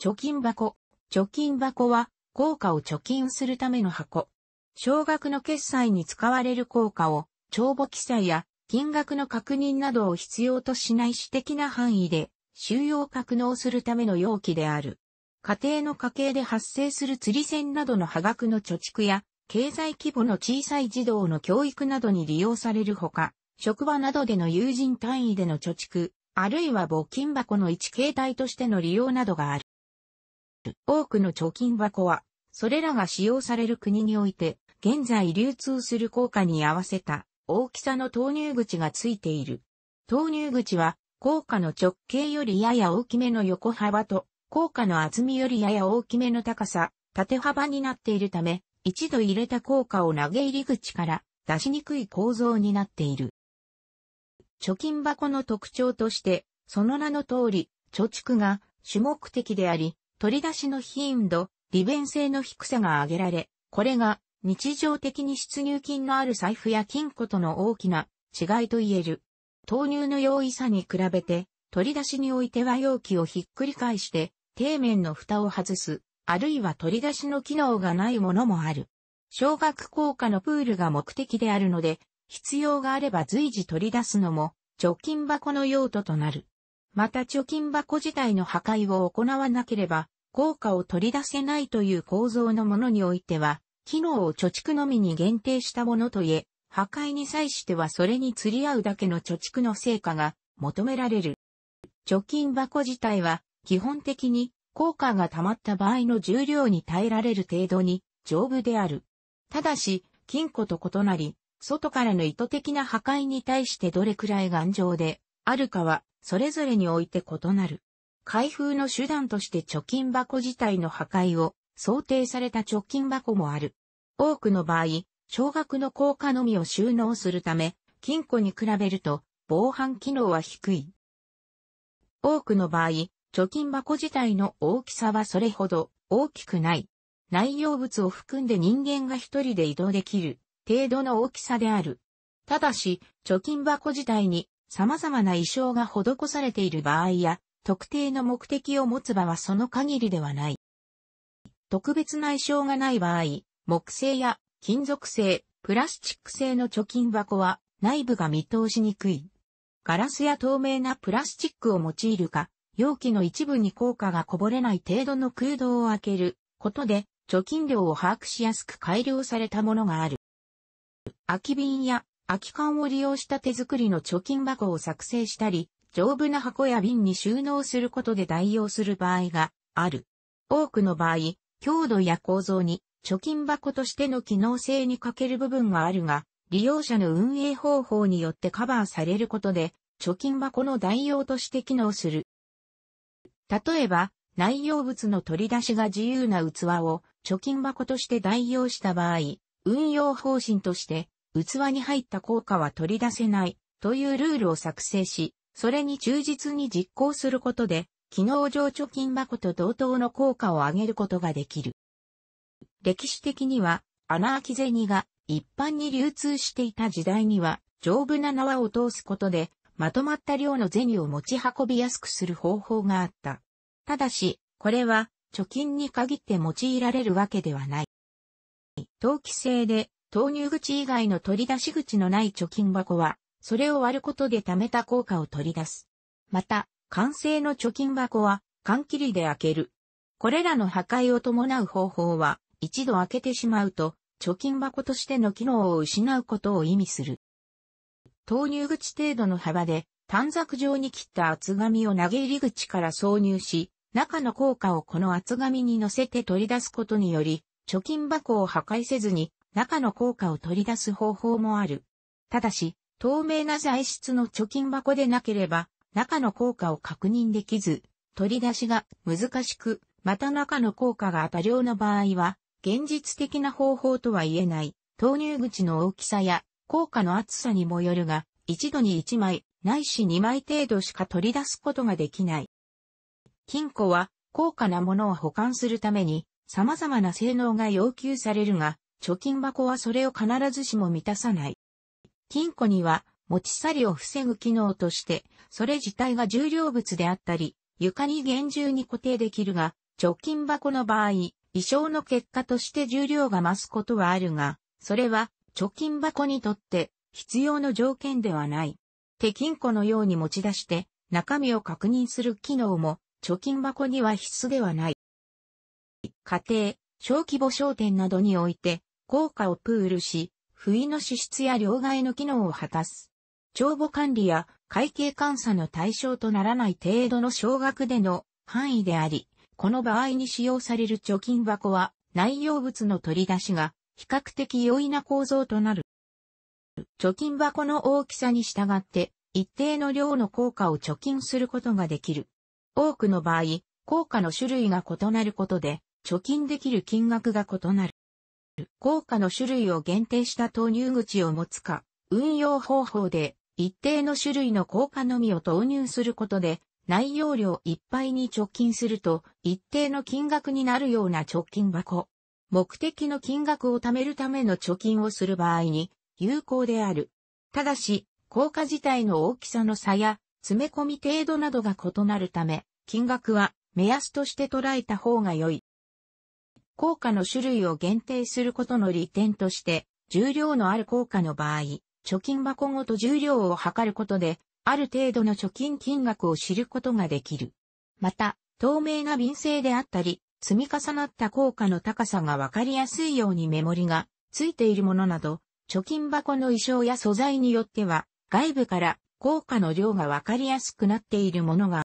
貯金箱。貯金箱は、効果を貯金するための箱。少額の決済に使われる効果を、帳簿記載や金額の確認などを必要としない私的な範囲で、収容格納するための容器である。家庭の家計で発生する釣り銭などの破額の貯蓄や、経済規模の小さい児童の教育などに利用されるほか、職場などでの友人単位での貯蓄、あるいは募金箱の一形態としての利用などがある。多くの貯金箱は、それらが使用される国において、現在流通する効果に合わせた大きさの投入口がついている。投入口は、効果の直径よりやや大きめの横幅と、効果の厚みよりやや大きめの高さ、縦幅になっているため、一度入れた効果を投げ入り口から出しにくい構造になっている。貯金箱の特徴として、その名の通り、貯蓄が主目的であり、取り出しの頻度、利便性の低さが挙げられ、これが日常的に出入金のある財布や金庫との大きな違いと言える。投入の容易さに比べて、取り出しにおいては容器をひっくり返して、底面の蓋を外す、あるいは取り出しの機能がないものもある。少額効果のプールが目的であるので、必要があれば随時取り出すのも、貯金箱の用途となる。また貯金箱自体の破壊を行わなければ、効果を取り出せないという構造のものにおいては、機能を貯蓄のみに限定したものといえ、破壊に際してはそれに釣り合うだけの貯蓄の成果が求められる。貯金箱自体は基本的に効果が溜まった場合の重量に耐えられる程度に丈夫である。ただし、金庫と異なり、外からの意図的な破壊に対してどれくらい頑丈であるかはそれぞれにおいて異なる。開封の手段として貯金箱自体の破壊を想定された貯金箱もある。多くの場合、少額の効果のみを収納するため、金庫に比べると防犯機能は低い。多くの場合、貯金箱自体の大きさはそれほど大きくない。内容物を含んで人間が一人で移動できる程度の大きさである。ただし、貯金箱自体に様々な意匠が施されている場合や、特定の目的を持つ場はその限りではない。特別な意匠がない場合、木製や金属製、プラスチック製の貯金箱は内部が見通しにくい。ガラスや透明なプラスチックを用いるか、容器の一部に効果がこぼれない程度の空洞を開けることで、貯金量を把握しやすく改良されたものがある。空き瓶や空き缶を利用した手作りの貯金箱を作成したり、丈夫な箱や瓶に収納することで代用する場合がある。多くの場合、強度や構造に貯金箱としての機能性に欠ける部分があるが、利用者の運営方法によってカバーされることで、貯金箱の代用として機能する。例えば、内容物の取り出しが自由な器を貯金箱として代用した場合、運用方針として器に入った効果は取り出せないというルールを作成し、それに忠実に実行することで、機能上貯金箱と同等の効果を上げることができる。歴史的には、穴あき銭が一般に流通していた時代には、丈夫な縄を通すことで、まとまった量の銭を持ち運びやすくする方法があった。ただし、これは、貯金に限って用いられるわけではない。陶器製で、投入口以外の取り出し口のない貯金箱は、それを割ることで貯めた効果を取り出す。また、完成の貯金箱は、缶切りで開ける。これらの破壊を伴う方法は、一度開けてしまうと、貯金箱としての機能を失うことを意味する。投入口程度の幅で、短冊状に切った厚紙を投げ入り口から挿入し、中の効果をこの厚紙に乗せて取り出すことにより、貯金箱を破壊せずに中の効果を取り出す方法もある。ただし、透明な材質の貯金箱でなければ、中の効果を確認できず、取り出しが難しく、また中の効果が多量の場合は、現実的な方法とは言えない、投入口の大きさや効果の厚さにもよるが、一度に1枚、ないし2枚程度しか取り出すことができない。金庫は高価なものを保管するために様々な性能が要求されるが、貯金箱はそれを必ずしも満たさない。金庫には持ち去りを防ぐ機能として、それ自体が重量物であったり、床に厳重に固定できるが、貯金箱の場合、微小の結果として重量が増すことはあるが、それは貯金箱にとって必要の条件ではない。手金庫のように持ち出して中身を確認する機能も貯金箱には必須ではない。家庭、小規模商店などにおいて効果をプールし、不意の支出や両替の機能を果たす。帳簿管理や会計監査の対象とならない程度の少額での範囲であり、この場合に使用される貯金箱は内容物の取り出しが比較的容易な構造となる。貯金箱の大きさに従って一定の量の効果を貯金することができる。多くの場合、効果の種類が異なることで貯金できる金額が異なる。効果の種類を限定した投入口を持つか、運用方法で一定の種類の効果のみを投入することで、内容量いっぱいに貯金すると一定の金額になるような貯金箱。目的の金額を貯めるための貯金をする場合に有効である。ただし、効果自体の大きさの差や詰め込み程度などが異なるため、金額は目安として捉えた方が良い。効果の種類を限定することの利点として、重量のある効果の場合、貯金箱ごと重量を測ることで、ある程度の貯金金額を知ることができる。また、透明な瓶製であったり、積み重なった効果の高さが分かりやすいようにメモリがついているものなど、貯金箱の衣装や素材によっては、外部から効果の量が分かりやすくなっているものが、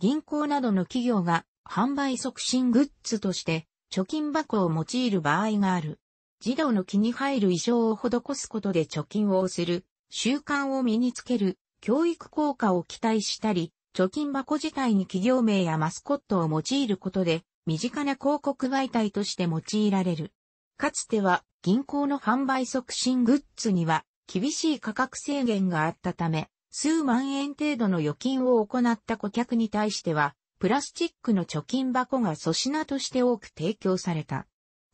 銀行などの企業が販売促進グッズとして貯金箱を用いる場合がある。児童の気に入る衣装を施すことで貯金をする、習慣を身につける、教育効果を期待したり、貯金箱自体に企業名やマスコットを用いることで、身近な広告媒体として用いられる。かつては、銀行の販売促進グッズには、厳しい価格制限があったため、数万円程度の預金を行った顧客に対しては、プラスチックの貯金箱が粗品として多く提供された。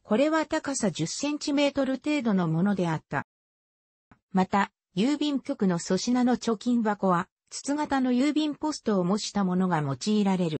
これは高さ10センチメートル程度のものであった。また、郵便局の粗品の貯金箱は、筒型の郵便ポストを模したものが用いられる。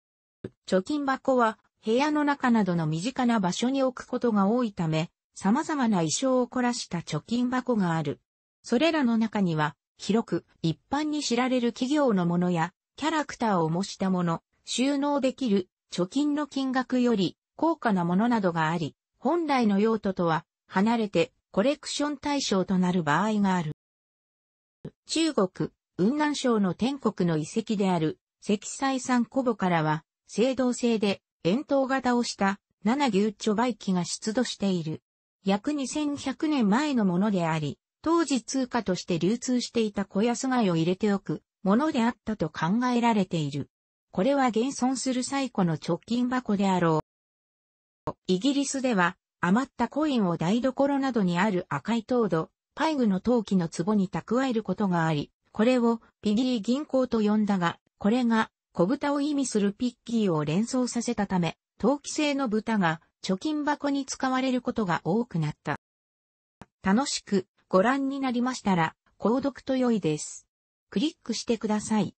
貯金箱は、部屋の中などの身近な場所に置くことが多いため、様々な衣装を凝らした貯金箱がある。それらの中には、広く一般に知られる企業のものや、キャラクターを模したもの、収納できる貯金の金額より高価なものなどがあり、本来の用途とは離れてコレクション対象となる場合がある。中国、雲南省の天国の遺跡である石祭山古墓からは、青銅製で円筒型をした七牛貯売機が出土している。約2100年前のものであり、当時通貨として流通していた小安貝を入れておくものであったと考えられている。これは現存する最古の直近箱であろう。イギリスでは、余ったコインを台所などにある赤い糖度、パイグの陶器の壺に蓄えることがあり、これをピギー銀行と呼んだが、これが小豚を意味するピッキーを連想させたため、陶器製の豚が貯金箱に使われることが多くなった。楽しくご覧になりましたら、購読と良いです。クリックしてください。